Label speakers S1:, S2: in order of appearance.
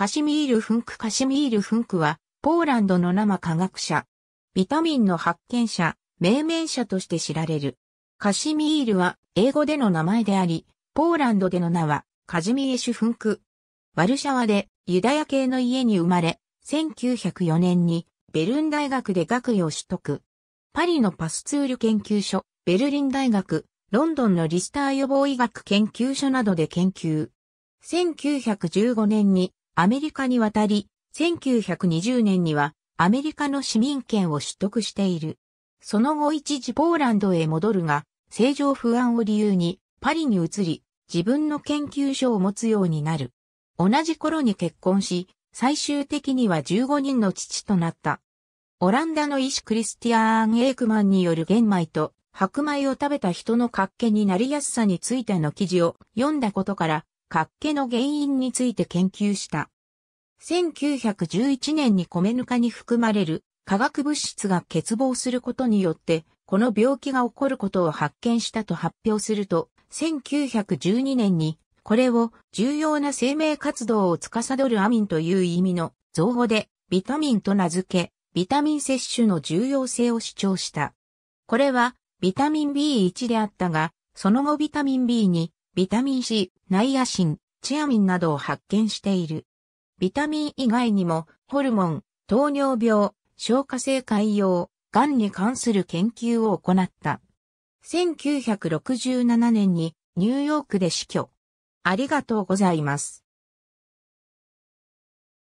S1: カシミール・フンク・カシミール・フンクは、ポーランドの生科学者、ビタミンの発見者、命名者として知られる。カシミールは英語での名前であり、ポーランドでの名はカジミエシュ・フンク。ワルシャワでユダヤ系の家に生まれ、1904年にベルン大学で学位を取得。パリのパスツール研究所、ベルリン大学、ロンドンのリスター予防医学研究所などで研究。1915年にアメリカに渡り、1920年にはアメリカの市民権を取得している。その後一時ポーランドへ戻るが、政情不安を理由にパリに移り、自分の研究所を持つようになる。同じ頃に結婚し、最終的には15人の父となった。オランダの医師クリスティアーン・エイクマンによる玄米と白米を食べた人の活気になりやすさについての記事を読んだことから、活気の原因について研究した。1911年に米ぬかに含まれる化学物質が欠乏することによって、この病気が起こることを発見したと発表すると、1912年に、これを重要な生命活動を司るアミンという意味の造語で、ビタミンと名付け、ビタミン摂取の重要性を主張した。これは、ビタミン B1 であったが、その後ビタミン B にビタミン C、ナイアシン、チアミンなどを発見している。ビタミン以外にも、ホルモン、糖尿病、消化性潰瘍、癌に関する研究を行った。1967年にニューヨークで死去。ありがとうございます。